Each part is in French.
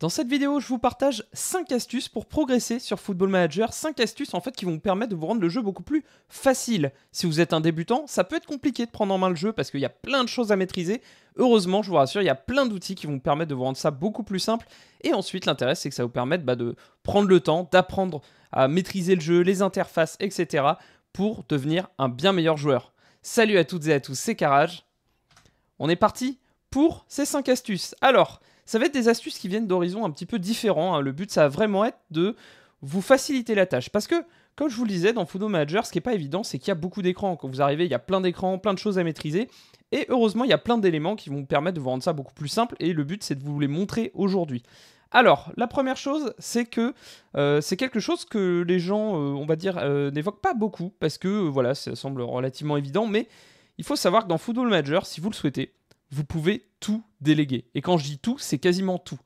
Dans cette vidéo, je vous partage 5 astuces pour progresser sur Football Manager, 5 astuces en fait qui vont vous permettre de vous rendre le jeu beaucoup plus facile. Si vous êtes un débutant, ça peut être compliqué de prendre en main le jeu parce qu'il y a plein de choses à maîtriser. Heureusement, je vous rassure, il y a plein d'outils qui vont vous permettre de vous rendre ça beaucoup plus simple. Et ensuite, l'intérêt, c'est que ça vous permette bah, de prendre le temps, d'apprendre à maîtriser le jeu, les interfaces, etc. pour devenir un bien meilleur joueur. Salut à toutes et à tous, c'est Carage. On est parti pour ces 5 astuces. Alors, ça va être des astuces qui viennent d'horizons un petit peu différents. Hein. Le but, ça va vraiment être de vous faciliter la tâche. Parce que, comme je vous le disais, dans Photo Manager, ce qui n'est pas évident, c'est qu'il y a beaucoup d'écrans. Quand vous arrivez, il y a plein d'écrans, plein de choses à maîtriser. Et heureusement, il y a plein d'éléments qui vont vous permettre de vous rendre ça beaucoup plus simple. Et le but, c'est de vous les montrer aujourd'hui. Alors, la première chose, c'est que euh, c'est quelque chose que les gens, euh, on va dire, euh, n'évoquent pas beaucoup, parce que, voilà, ça semble relativement évident, mais il faut savoir que dans Football Manager, si vous le souhaitez, vous pouvez tout déléguer. Et quand je dis tout, c'est quasiment tout.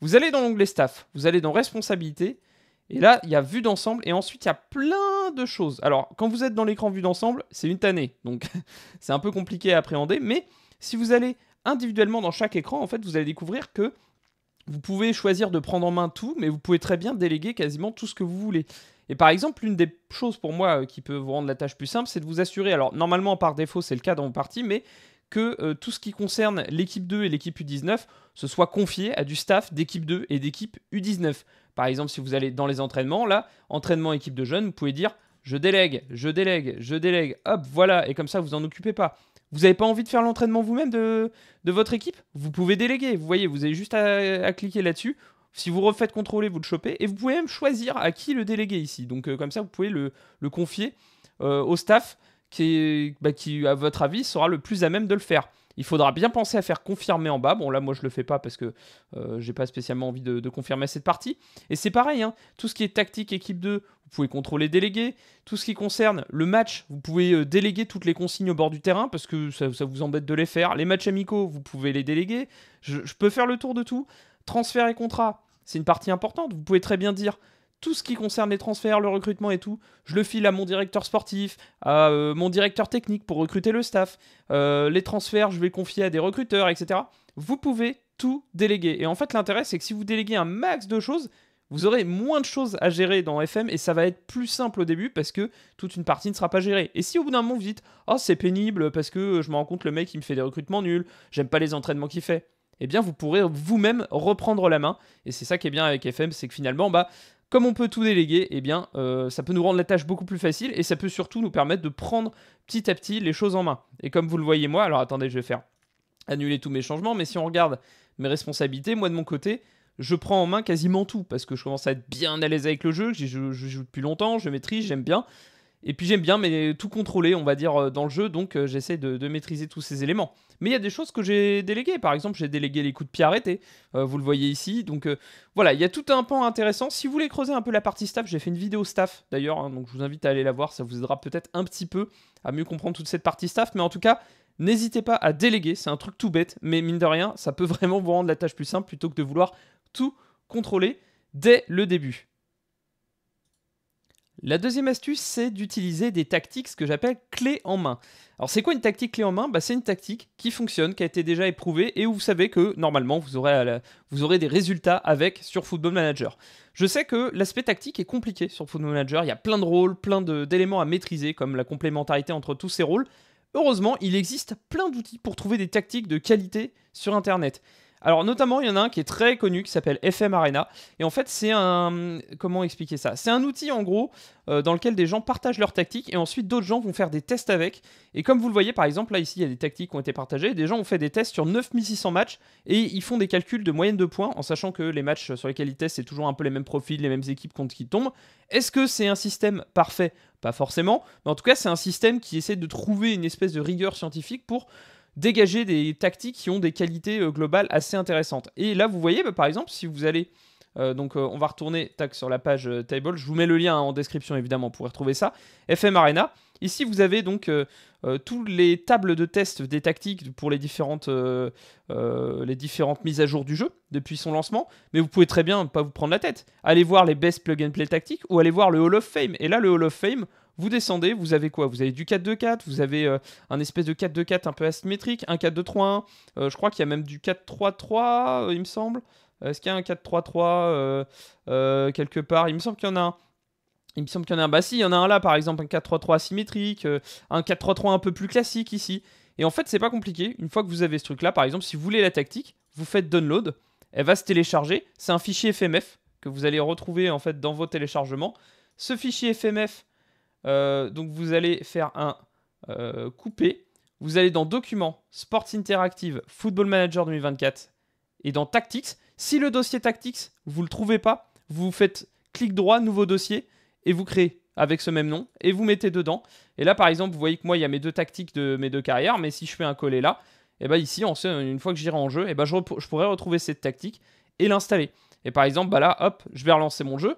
Vous allez dans l'onglet staff, vous allez dans responsabilité, et là, il y a vue d'ensemble, et ensuite, il y a plein de choses. Alors, quand vous êtes dans l'écran vue d'ensemble, c'est une tannée, donc c'est un peu compliqué à appréhender, mais si vous allez individuellement dans chaque écran, en fait, vous allez découvrir que vous pouvez choisir de prendre en main tout, mais vous pouvez très bien déléguer quasiment tout ce que vous voulez. Et par exemple, l'une des choses pour moi euh, qui peut vous rendre la tâche plus simple, c'est de vous assurer, alors normalement par défaut c'est le cas dans vos parties, mais que euh, tout ce qui concerne l'équipe 2 et l'équipe U19 se soit confié à du staff d'équipe 2 et d'équipe U19. Par exemple, si vous allez dans les entraînements, là, entraînement équipe de jeunes, vous pouvez dire je délègue, je délègue, je délègue, hop, voilà, et comme ça, vous n'en occupez pas. Vous n'avez pas envie de faire l'entraînement vous-même de, de, votre équipe Vous pouvez déléguer, vous voyez, vous avez juste à, cliquer là-dessus. Si vous refaites contrôler, vous le chopez, et vous pouvez même choisir à qui le déléguer ici. Donc euh, comme ça, vous pouvez le, confier euh, au staff bah, qui, à votre avis, sera le plus à même de le faire. Il faudra bien penser à faire confirmer en bas. Bon, là, moi, je le fais pas parce que euh, j'ai pas spécialement envie de, confirmer cette partie. Et c'est pareil, hein. tout ce qui est tactique équipe 2, vous pouvez contrôler, déléguer. Tout ce qui concerne le match, vous pouvez euh, déléguer toutes les consignes au bord du terrain parce que ça, vous embête de les faire. Les matchs amicaux, vous pouvez les déléguer. Je, je peux faire le tour de tout. Transfert et contrat, c'est une partie importante. Vous pouvez très bien dire tout ce qui concerne les transferts, le recrutement et tout, je le file à mon directeur sportif, à euh, mon directeur technique pour recruter le staff. Euh, les transferts, je vais confier à des recruteurs, etc. Vous pouvez tout déléguer. Et en fait, l'intérêt, c'est que si vous déléguez un max de choses, vous aurez moins de choses à gérer dans FM et ça va être plus simple au début parce que toute une partie ne sera pas gérée. Et si au bout d'un moment vous dites Oh, c'est pénible parce que je me rends compte le mec il me fait des recrutements nuls, j'aime pas les entraînements qu'il fait, eh bien vous pourrez vous-même reprendre la main. Et c'est ça qui est bien avec FM, c'est que finalement, bah, comme on peut tout déléguer, eh bien, euh, ça peut nous rendre la tâche beaucoup plus facile et ça peut surtout nous permettre de prendre petit à petit les choses en main. Et comme vous le voyez moi, alors attendez, je vais faire annuler tous mes changements, mais si on regarde mes responsabilités, moi de mon côté, je prends en main quasiment tout parce que je commence à être bien à l'aise avec le jeu, je joue depuis longtemps, je maîtrise, j'aime bien. Et puis j'aime bien, mais tout contrôler, on va dire, euh, dans le jeu, donc euh, j'essaie de, maîtriser tous ces éléments. Mais il y a des choses que j'ai déléguées, par exemple j'ai délégué les coups de pied arrêtés, euh, vous le voyez ici, donc voilà, il y a tout un pan intéressant. Si vous voulez creuser un peu la partie staff, j'ai fait une vidéo staff d'ailleurs, hein, donc je vous invite à aller la voir, ça vous aidera peut-être un petit peu à mieux comprendre toute cette partie staff, mais en tout cas, n'hésitez pas à déléguer, c'est un truc tout bête, mais mine de rien, ça peut vraiment vous rendre la tâche plus simple plutôt que de vouloir tout contrôler dès le début. La deuxième astuce, c'est d'utiliser des tactiques, ce que j'appelle clés en main. Alors c'est quoi une tactique clé en main bah, C'est une tactique qui fonctionne, qui a été déjà éprouvée et où vous savez que normalement euh, vous aurez, des résultats avec sur Football Manager. Je sais que l'aspect tactique est compliqué sur Football Manager, il y a plein de rôles, plein d'éléments à maîtriser comme la complémentarité entre tous ces rôles. Heureusement, il existe plein d'outils pour trouver des tactiques de qualité sur Internet. Alors notamment, il y en a un qui est très connu qui s'appelle FM Arena. Et en fait, c'est un... Comment expliquer ça C'est un outil en gros euh, dans lequel des gens partagent leurs tactiques et ensuite d'autres gens vont faire des tests avec. Et comme vous le voyez par exemple, là ici, il y a des tactiques qui ont été partagées. Des gens ont fait des tests sur 9600 matchs et ils font des calculs de moyenne de points en sachant que les matchs sur lesquels ils testent, c'est toujours un peu les mêmes profils, les mêmes équipes contre qui tombent. Est-ce que c'est un système parfait Pas forcément. Mais en tout cas, c'est un système qui essaie de trouver une espèce de rigueur scientifique pour dégager des tactiques qui ont des qualités euh, globales assez intéressantes. Et là, vous voyez, bah, par exemple, si vous allez... Euh, donc euh, on va retourner tac, sur la page table. Je vous mets le lien hein, en description évidemment pour retrouver ça. FM Arena, Ici, vous avez donc euh, euh, tous toutes les tables de test des tactiques pour les différentes, euh, les différentes mises à jour du jeu depuis son lancement, mais vous pouvez très bien pas vous prendre la tête. Allez voir les best plug and play tactiques ou allez voir le Hall of Fame. Et là, le Hall of Fame, vous descendez, vous avez quoi Vous avez du 4-2-4, vous avez un espèce de 4-2-4 un peu asymétrique, un 4-2-3-1, je crois qu'il y a même du 4-3-3, il me semble. Est-ce qu'il y a un 4-3-3 quelque part Il me semble qu'il y en a un. Il me semble qu'il y en a un. Bah, si, il y en a un là, par exemple, un 4-3-3 asymétrique, euh, un 4-3-3 un peu plus classique ici. Et en fait, c'est pas compliqué. Une fois que vous avez ce truc là, par exemple, si vous voulez la tactique, vous faites download, elle va se télécharger. C'est un fichier FMF que vous allez retrouver en fait dans vos téléchargements. Ce fichier FMF, euh, donc vous allez faire un euh, coupé. Vous allez dans Documents, Sports Interactive, Football Manager 2024 et dans Tactics. Si le dossier Tactics, vous ne le trouvez pas, vous faites clic droit, nouveau dossier et vous créez avec ce même nom et vous mettez dedans. Et là, par exemple, vous voyez que moi, il y a mes deux tactiques de mes deux carrières, mais si je fais un coller là, et eh bah ben, ici, une fois que j'irai en jeu, et eh ben, je, pourrais retrouver cette tactique et l'installer. Et par exemple, bah là, hop, je vais relancer mon jeu.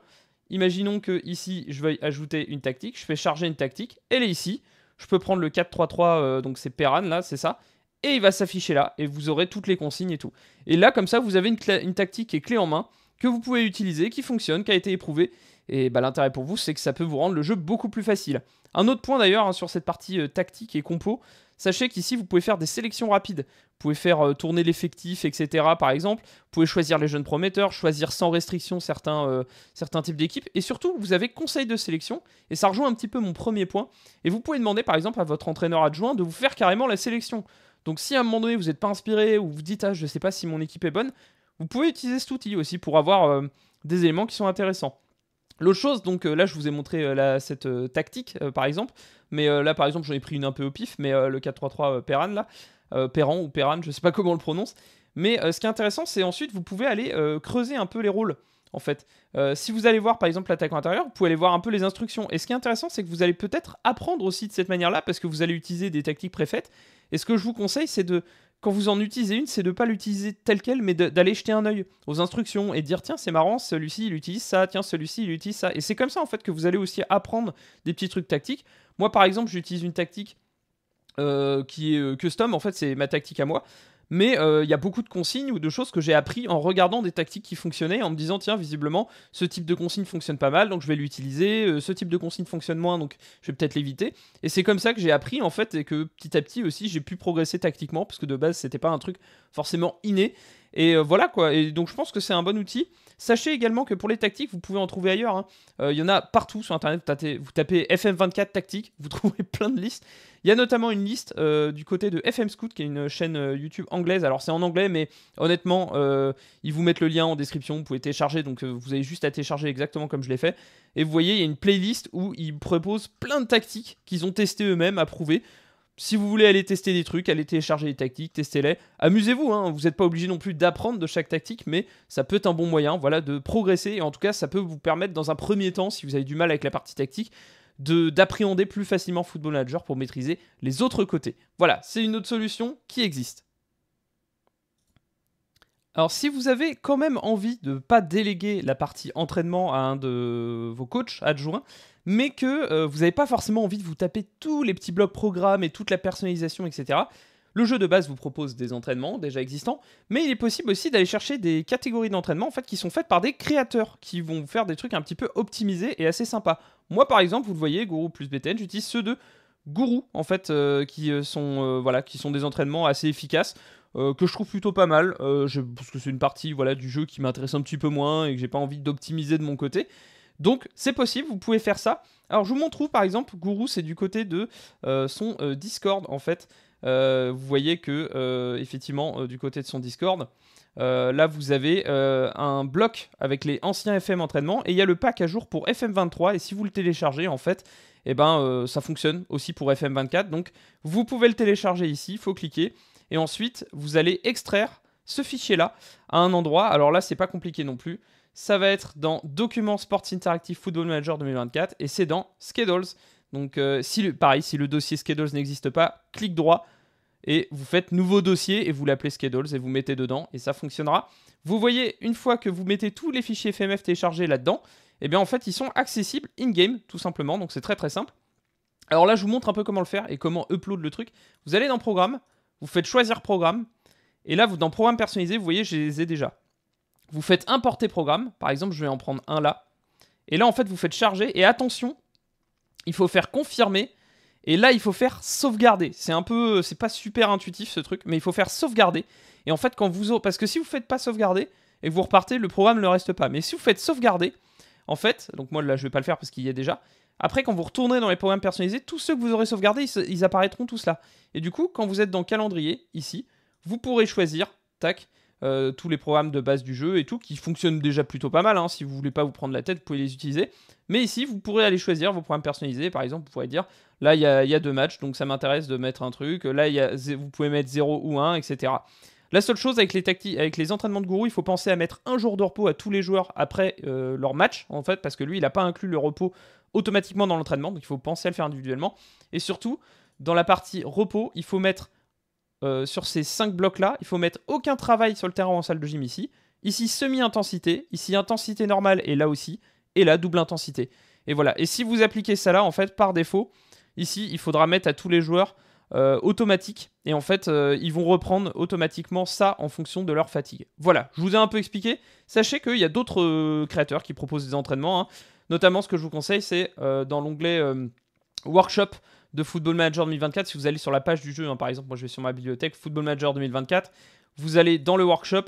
Imaginons que ici, je veuille ajouter une tactique, je fais charger une tactique, elle est ici. Je peux prendre le 4-3-3, euh, donc c'est Perran là, c'est ça. Et il va s'afficher là, et vous aurez toutes les consignes et tout. Et là, comme ça, vous avez une, une tactique est clé en main que vous pouvez utiliser, qui fonctionne, qui a été éprouvé. Et bah, l'intérêt pour vous, c'est que ça peut vous rendre le jeu beaucoup plus facile. Un autre point d'ailleurs hein, sur cette partie euh, tactique et compo, sachez qu'ici vous pouvez faire des sélections rapides. Vous pouvez faire euh, tourner l'effectif, etc. par exemple. Vous pouvez choisir les jeunes prometteurs, choisir sans restriction certains, euh, certains types d'équipes. Et surtout, vous avez conseil de sélection. Et ça rejoint un petit peu mon premier point. Et vous pouvez demander par exemple à votre entraîneur adjoint de vous faire carrément la sélection. Donc si à un moment donné vous n'êtes pas inspiré ou vous dites ah je sais pas si mon équipe est bonne, vous pouvez utiliser cet outil aussi pour avoir euh, des éléments qui sont intéressants. L'autre chose, donc euh, là je vous ai montré euh, cette tactique par exemple, mais là par exemple j'en ai pris une un peu au pif, mais le 4-3-3 Perran là, Perran ou Perran, je sais pas comment on le prononce, mais ce qui est intéressant c'est ensuite vous pouvez aller creuser un peu les rôles en fait. si vous allez voir par exemple l'attaquant intérieur, vous pouvez aller voir un peu les instructions, et ce qui est intéressant c'est que vous allez peut-être apprendre aussi de cette manière là, parce que vous allez utiliser des tactiques préfaites, et ce que je vous conseille c'est de quand vous en utilisez une, c'est de ne pas l'utiliser telle qu'elle, mais d'aller jeter un œil aux instructions et dire tiens, c'est marrant, celui-ci il utilise ça, tiens, celui-ci il utilise ça. Et c'est comme ça en fait que vous allez aussi apprendre des petits trucs tactiques. Moi par exemple, j'utilise une tactique euh, qui est euh, custom, en fait, c'est ma tactique à moi mais euh, il y a beaucoup de consignes ou de choses que j'ai appris en regardant des tactiques qui fonctionnaient, en me disant tiens visiblement ce type de consigne fonctionne pas mal, donc je vais l'utiliser, euh, ce type de consigne fonctionne moins, donc je vais peut-être l'éviter. Et c'est comme ça que j'ai appris en fait et que petit à petit aussi j'ai pu progresser tactiquement parce que de base c'était pas un truc forcément inné. Et euh, voilà quoi. Et donc je pense que c'est un bon outil. Sachez également que pour les tactiques, vous pouvez en trouver ailleurs. Hein. Euh, il y en a partout sur Internet. Vous tapez, FM24 tactique, vous trouverez plein de listes. Il y a notamment une liste euh, du côté de FM Scout, qui est une chaîne euh, YouTube anglaise. Alors c'est en anglais, mais honnêtement, ils vous mettent le lien en description. Vous pouvez télécharger, donc vous avez juste à télécharger exactement comme je l'ai fait. Et vous voyez, il y a une playlist où ils proposent plein de tactiques qu'ils ont testées eux-mêmes, approuvées. Si vous voulez aller tester des trucs, aller télécharger des tactiques, testez-les. Amusez-vous, hein, vous n'êtes pas obligé non plus d'apprendre de chaque tactique, mais ça peut être un bon moyen voilà, de progresser. Et en tout cas, ça peut vous permettre, dans un premier temps, si vous avez du mal avec la partie tactique, d'appréhender plus facilement Football Manager pour maîtriser les autres côtés. Voilà, c'est une autre solution qui existe. Alors si vous avez quand même envie de ne pas déléguer la partie entraînement à un de vos coachs adjoints, mais que euh, vous n'avez pas forcément envie de vous taper tous les petits blocs programmes et toute la personnalisation, etc., le jeu de base vous propose des entraînements déjà existants, mais il est possible aussi d'aller chercher des catégories d'entraînement en fait, qui sont faites par des créateurs, qui vont vous faire des trucs un petit peu optimisés et assez sympas. Moi par exemple, vous le voyez, Guru plus BTN, j'utilise ceux de Guru, en fait, euh, qui, euh, sont, voilà, qui sont des entraînements assez efficaces euh, que je trouve plutôt pas mal, euh, je, parce que c'est une partie voilà, du jeu qui m'intéresse un petit peu moins et que j'ai pas envie d'optimiser de mon côté. Donc c'est possible, vous pouvez faire ça. Alors je vous montre où par exemple, Guru c'est du côté de euh, son Discord en fait. vous voyez que effectivement du côté de son Discord, là vous avez un bloc avec les anciens FM entraînement et il y a le pack à jour pour FM23 et si vous le téléchargez en fait, eh ben ça fonctionne aussi pour FM24. Donc vous pouvez le télécharger ici, il faut cliquer. Et ensuite, vous allez extraire ce fichier-là à un endroit. Alors là, c'est pas compliqué non plus. Ça va être dans Documents Sports Interactive Football Manager 2024 et c'est dans Schedules. Donc, euh, si pareil, si le dossier Schedules n'existe pas, clique droit et vous faites nouveau dossier et vous l'appelez Schedules et vous mettez dedans et ça fonctionnera. Vous voyez, une fois que vous mettez tous les fichiers FMF téléchargés là-dedans, eh bien en fait, ils sont accessibles in-game tout simplement. Donc, c'est très très simple. Alors là, je vous montre un peu comment le faire et comment upload le truc. Vous allez dans Programme, vous faites choisir programme. Et là, vous, dans programme personnalisé, vous voyez, je les ai déjà. Vous faites importer programme. Par exemple, je vais en prendre un là. Et là, en fait, vous faites charger. Et attention, il faut faire confirmer. Et là, il faut faire sauvegarder. C'est un peu, c'est pas super intuitif ce truc, mais il faut faire sauvegarder. Et en fait, quand vous, parce que si vous faites pas sauvegarder et vous repartez, le programme ne reste pas. Mais si vous faites sauvegarder, en fait, donc moi là, je vais pas le faire parce qu'il y a déjà. Après, quand vous retournez dans les programmes personnalisés, tous ceux que vous aurez sauvegardés, ils, apparaîtront tous là. Et du coup, quand vous êtes dans calendrier, ici, vous pourrez choisir, tac, euh, tous les programmes de base du jeu et tout, qui fonctionnent déjà plutôt pas mal. Hein. Si vous voulez pas vous prendre la tête, vous pouvez les utiliser. Mais ici, vous pourrez aller choisir vos programmes personnalisés. Par exemple, vous pourrez dire, là, il y a, deux matchs, donc ça m'intéresse de mettre un truc. Là, vous pouvez mettre 0 ou 1, etc. La seule chose avec les, avec les entraînements de gourou, il faut penser à mettre un jour de repos à tous les joueurs après euh, leur match, en fait, parce que lui, il n'a pas inclus le repos automatiquement dans l'entraînement, donc il faut penser à le faire individuellement. Et surtout, dans la partie repos, il faut mettre euh, sur ces 5 blocs-là, il faut mettre aucun travail sur le terrain ou en salle de gym ici. Ici, semi-intensité, ici, intensité normale, et là aussi, et là, double intensité. Et voilà. Et si vous appliquez ça là, en fait, par défaut, ici, il faudra mettre à tous les joueurs euh, automatique. Et en fait, euh, ils vont reprendre automatiquement ça en fonction de leur fatigue. Voilà, je vous ai un peu expliqué. Sachez qu'il y a d'autres euh, créateurs qui proposent des entraînements. Hein. Notamment, ce que je vous conseille, c'est dans l'onglet Workshop de Football Manager 2024. Si vous allez sur la page du jeu, hein, par exemple, moi je vais sur ma bibliothèque Football Manager 2024, vous allez dans le workshop.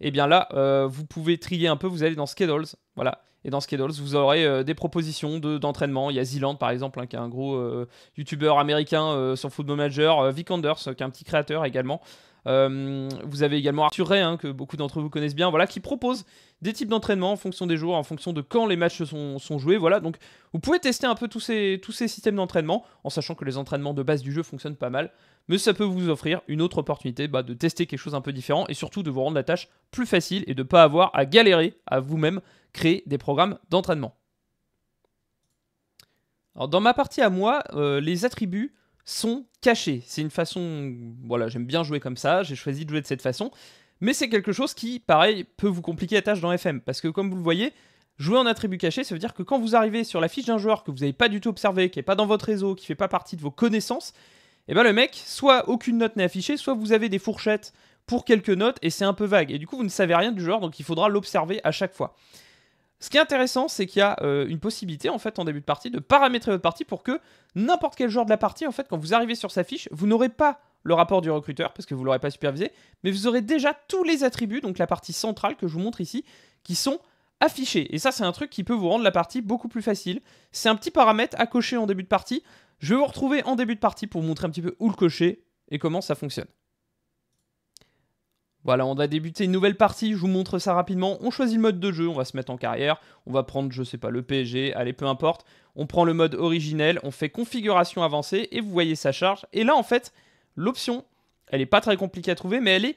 Et bien là, vous pouvez trier un peu, vous allez dans Schedules. Voilà. Et dans Skittles, vous aurez euh, des propositions d'entraînement. Il y a Zealand, par exemple, hein, qui est un gros euh, youtubeur américain euh, sur Football Manager. Vic Anders, qui est un petit créateur également. vous avez également Arthur Ray, hein, que beaucoup d'entre vous connaissent bien, voilà, qui propose des types d'entraînement en fonction des jours, en fonction de quand les matchs sont, joués. Voilà, donc vous pouvez tester un peu tous tous ces systèmes d'entraînement, en sachant que les entraînements de base du jeu fonctionnent pas mal mais ça peut vous offrir une autre opportunité bah, de tester quelque chose un peu différent et surtout de vous rendre la tâche plus facile et de ne pas avoir à galérer à vous-même créer des programmes d'entraînement. Alors dans ma partie à moi, euh, les attributs sont cachés. C'est une façon, voilà, j'aime bien jouer comme ça, j'ai choisi de jouer de cette façon, mais c'est quelque chose qui, pareil, peut vous compliquer la tâche dans FM, parce que comme vous le voyez, Jouer en attribut caché, ça veut dire que quand vous arrivez sur la fiche d'un joueur que vous n'avez pas du tout observé, qui n'est pas dans votre réseau, qui ne fait pas partie de vos connaissances, et eh ben le mec, soit aucune note n'est affichée, soit vous avez des fourchettes pour quelques notes et c'est un peu vague. Et du coup, vous ne savez rien du joueur, donc il faudra l'observer à chaque fois. Ce qui est intéressant, c'est qu'il y a euh, une possibilité en fait en début de partie de paramétrer votre partie pour que n'importe quel joueur de la partie, en fait, quand vous arrivez sur sa fiche, vous n'aurez pas le rapport du recruteur parce que vous l'aurez pas supervisé, mais vous aurez déjà tous les attributs, donc la partie centrale que je vous montre ici, qui sont affichés. Et ça, c'est un truc qui peut vous rendre la partie beaucoup plus facile. C'est un petit paramètre à cocher en début de partie je vais vous retrouver en début de partie pour vous montrer un petit peu où le cocher et comment ça fonctionne. Voilà, on a débuté une nouvelle partie, je vous montre ça rapidement. On choisit le mode de jeu, on va se mettre en carrière, on va prendre, je sais pas, le PSG, allez, peu importe. On prend le mode originel, on fait configuration avancée, et vous voyez sa charge. Et là, en fait, l'option, elle n'est pas très compliquée à trouver, mais elle est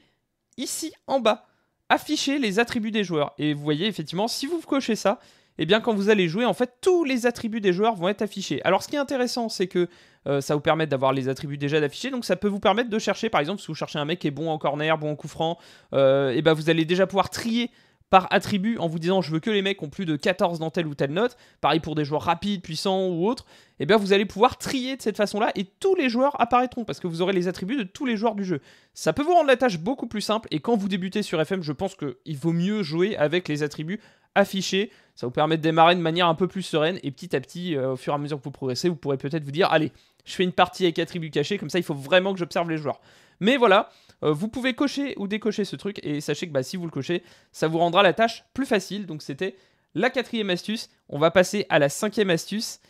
ici, en bas. Afficher les attributs des joueurs. Et vous voyez, effectivement, si vous cochez ça, et eh bien quand vous allez jouer, en fait, tous les attributs des joueurs vont être affichés. Alors ce qui est intéressant, c'est que euh, ça vous permet d'avoir les attributs déjà affichés, donc ça peut vous permettre de chercher, par exemple, si vous cherchez un mec qui est bon en corner, bon en coup franc, euh, eh ben, vous allez déjà pouvoir trier par attribut en vous disant je veux que les mecs ont plus de 14 dans telle ou telle note, pareil pour des joueurs rapides, puissants ou autres, et eh bien vous allez pouvoir trier de cette façon-là et tous les joueurs apparaîtront parce que vous aurez les attributs de tous les joueurs du jeu. Ça peut vous rendre la tâche beaucoup plus simple et quand vous débutez sur FM, je pense qu'il vaut mieux jouer avec les attributs affiché Ça vous permet de démarrer de manière un peu plus sereine et petit à petit, euh, au fur et à mesure que vous progressez, vous pourrez peut-être vous dire allez, je fais une partie avec attributs cachés comme ça il faut vraiment que j'observe les joueurs. Mais voilà, euh, vous pouvez cocher ou décocher ce truc et sachez que bah, si vous le cochez, ça vous rendra la tâche plus facile. Donc c'était la quatrième astuce. On va passer à la cinquième astuce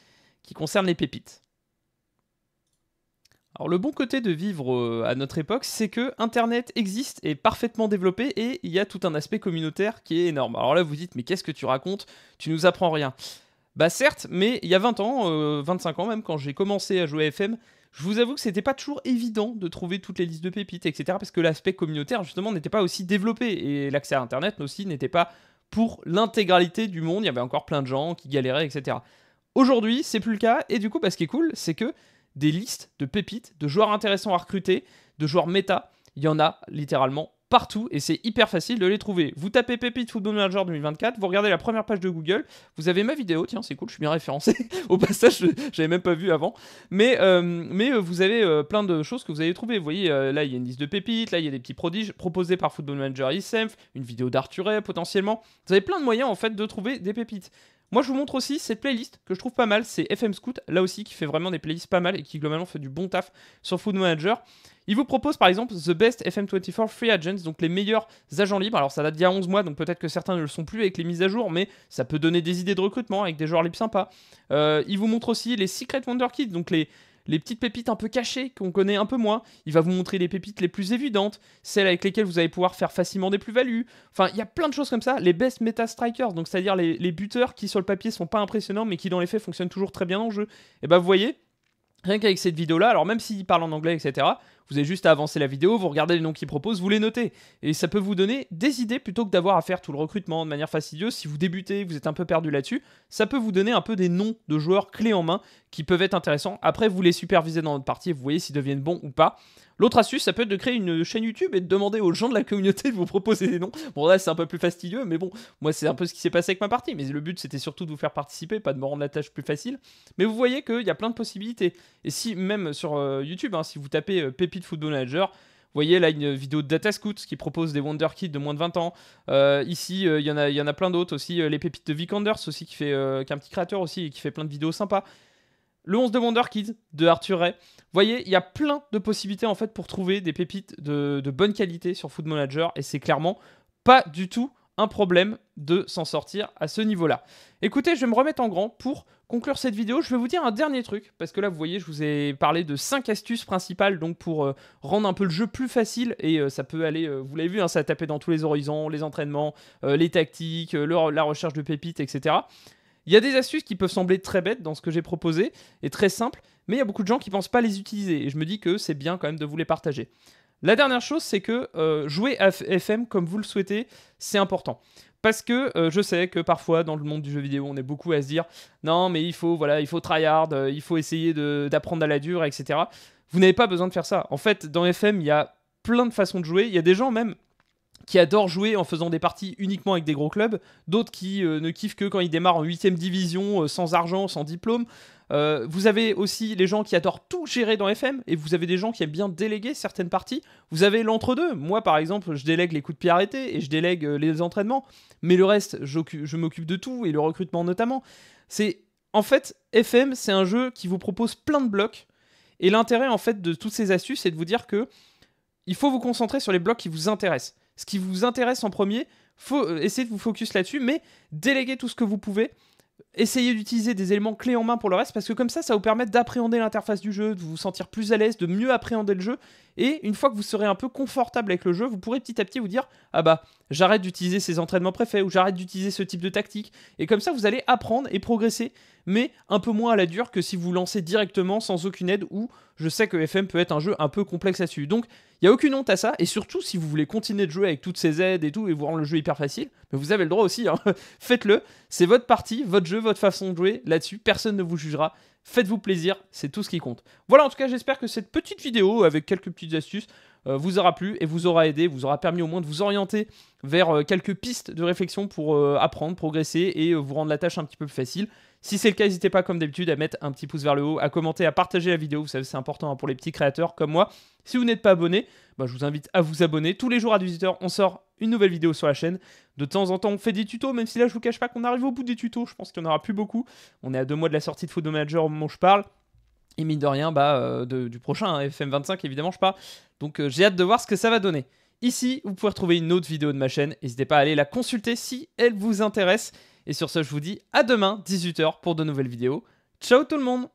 qui concerne les pépites. Alors le bon côté de vivre euh, à notre époque, c'est que Internet existe, est parfaitement développé et il y a tout un aspect communautaire qui est énorme. Alors là vous dites mais qu'est-ce que tu racontes Tu nous apprends rien. Bah certes, mais il y a 20 ans, 25 euh, ans même, quand j'ai commencé à jouer à FM, je vous avoue que c'était pas toujours évident de trouver toutes les listes de pépites, etc. Parce que l'aspect communautaire justement n'était pas aussi développé et l'accès à Internet aussi n'était pas pour l'intégralité du monde. Il y avait encore plein de gens qui galéraient, etc. Aujourd'hui c'est plus le cas et du coup parce bah, ce qui est cool c'est que des listes de pépites, de joueurs intéressants à recruter, de joueurs méta. Il y en a littéralement partout et c'est hyper facile de les trouver. Vous tapez pépites Football Manager 2024, vous regardez la première page de Google, vous avez ma vidéo, tiens c'est cool, je suis bien référencé, au passage j'avais même pas vu avant, mais, euh, mais euh, vous avez euh, plein de choses que vous allez trouver. Vous voyez, là il y a une liste de pépites, là il y a des petits prodiges proposés par Football Manager isenf, une vidéo d'Arthuret potentiellement, vous avez plein de moyens en fait de trouver des pépites. Moi, je vous montre aussi cette playlist que je trouve pas mal. C'est FM Scout, là aussi, qui fait vraiment des playlists pas mal et qui globalement fait du bon taf sur Food Manager. Il vous propose par exemple The Best FM24 Free Agents, donc les meilleurs agents libres. Alors ça date d'il y a 11 mois, donc peut-être que certains ne le sont plus avec les mises à jour, mais ça peut donner des idées de recrutement avec des joueurs libres sympas. Euh, il vous montre aussi les Secret Wonder Kids, donc les, les petites pépites un peu cachées qu'on connaît un peu moins. Il va vous montrer les pépites les plus évidentes, celles avec lesquelles vous allez pouvoir faire facilement des plus-values. Enfin, il y a plein de choses comme ça. Les best meta strikers, donc c'est-à-dire les, buteurs qui sur le papier sont pas impressionnants mais qui dans les faits fonctionnent toujours très bien en jeu. Et eh bah ben, vous voyez, rien qu'avec cette vidéo-là, alors même s'il parle en anglais, etc., vous avez juste à avancer la vidéo, vous regardez les noms qu'ils proposent, vous les notez. Et ça peut vous donner des idées plutôt que d'avoir à faire tout le recrutement de manière fastidieuse. Si vous débutez, vous êtes un peu perdu là-dessus, ça peut vous donner un peu des noms de joueurs clés en main qui peuvent être intéressants. Après, vous les supervisez dans votre partie vous voyez s'ils deviennent bons ou pas. L'autre astuce, ça peut être de créer une chaîne YouTube et de demander aux gens de la communauté de vous proposer des noms. Bon, là, c'est un peu plus fastidieux, mais bon, moi, c'est un peu ce qui s'est passé avec ma partie. Mais le but, c'était surtout de vous faire participer, pas de me rendre la tâche plus facile. Mais vous voyez qu'il y a plein de possibilités. Et si, même sur euh, YouTube, hein, si vous tapez euh, Football Manager. Vous voyez là une vidéo de Data Scouts qui propose des Wonder Kids de moins de 20 ans. Euh, ici, euh, il y, en a, y en a plein d'autres aussi. Euh, les pépites de Vic aussi, qui, fait, qui est un petit créateur aussi et qui fait plein de vidéos sympas. Le 11 de Wonder Kids de Arthur Ray. Vous voyez, il y a plein de possibilités en fait pour trouver des pépites de, bonne qualité sur Football Manager et c'est clairement pas du tout un problème de s'en sortir à ce niveau-là. Écoutez, je vais me remettre en grand pour conclure cette vidéo, je vais vous dire un dernier truc, parce que là, vous voyez, je vous ai parlé de 5 astuces principales, donc pour euh, rendre un peu le jeu plus facile, et euh, ça peut aller, euh, vous l'avez vu, hein, ça a tapé dans tous les horizons, les entraînements, les tactiques, la recherche de pépites, etc. Il y a des astuces qui peuvent sembler très bêtes dans ce que j'ai proposé, et très simples, mais il y a beaucoup de gens qui pensent pas les utiliser, et je me dis que c'est bien quand même de vous les partager. La dernière chose, c'est que jouer à FM comme vous le souhaitez, c'est important. Parce que euh, je sais que parfois dans le monde du jeu vidéo, on est beaucoup à se dire non, mais il faut voilà, il faut tryhard, hard euh, il faut essayer d'apprendre à la dure, etc. Vous n'avez pas besoin de faire ça. En fait, dans FM, il y a plein de façons de jouer. Il y a des gens même qui adorent jouer en faisant des parties uniquement avec des gros clubs, d'autres qui euh, ne kiffent que quand ils démarrent en 8ème division, sans argent, sans diplôme, euh, vous avez aussi les gens qui adorent tout gérer dans FM, et vous avez des gens qui aiment bien déléguer certaines parties. Vous avez l'entre-deux. Moi, par exemple, je délègue les coups de pied arrêtés et je délègue euh, les entraînements, mais le reste, je m'occupe de tout, et le recrutement notamment. C'est En fait, FM, c'est un jeu qui vous propose plein de blocs, et l'intérêt, en fait, de toutes ces astuces, c'est de vous dire que il faut vous concentrer sur les blocs qui vous intéressent. Ce qui vous intéresse en premier, faut euh, essayer de vous focus là-dessus, mais déléguer tout ce que vous pouvez essayez d'utiliser des éléments clés en main pour le reste, parce que comme ça, ça vous permet d'appréhender l'interface du jeu, de vous sentir plus à l'aise, de mieux appréhender le jeu, et une fois que vous serez un peu confortable avec le jeu, vous pourrez petit à petit vous dire « Ah bah, j'arrête d'utiliser ces entraînements préfets, ou j'arrête d'utiliser ce type de tactique », et comme ça, vous allez apprendre et progresser mais un peu moins à la dure que si vous lancez directement sans aucune aide ou je sais que FM peut être un jeu un peu complexe à dessus Donc il n'y a aucune honte à ça, et surtout si vous voulez continuer de jouer avec toutes ces aides et tout, et vous rendre le jeu hyper facile, mais vous avez le droit aussi, hein. faites-le, c'est votre partie, votre jeu, votre façon de jouer, là-dessus, personne ne vous jugera, faites-vous plaisir, c'est tout ce qui compte. Voilà en tout cas j'espère que cette petite vidéo avec quelques petites astuces euh, vous aura plu et vous aura aidé, vous aura permis au moins de vous orienter vers euh, quelques pistes de réflexion pour euh, apprendre, progresser et vous rendre la tâche un petit peu plus facile. Si c'est le cas, n'hésitez pas comme d'habitude à mettre un petit pouce vers le haut, à commenter, à partager la vidéo, vous savez c'est important hein, pour les petits créateurs comme moi. Si vous n'êtes pas abonné, bah, je vous invite à vous abonner. Tous les jours à 18h, on sort une nouvelle vidéo sur la chaîne. De temps en temps, on fait des tutos, même si là je vous cache pas qu'on arrive au bout des tutos, je pense qu'il n'y en aura plus beaucoup. On est à deux mois de la sortie de Photo Manager au moment où je parle. Et mine de rien, bah, du prochain hein, FM25, évidemment, je parle. Donc euh, j'ai hâte de voir ce que ça va donner. Ici, vous pouvez retrouver une autre vidéo de ma chaîne. N'hésitez pas à aller la consulter si elle vous intéresse. Et sur ce, je vous dis à demain, 18h, pour de nouvelles vidéos. Ciao tout le monde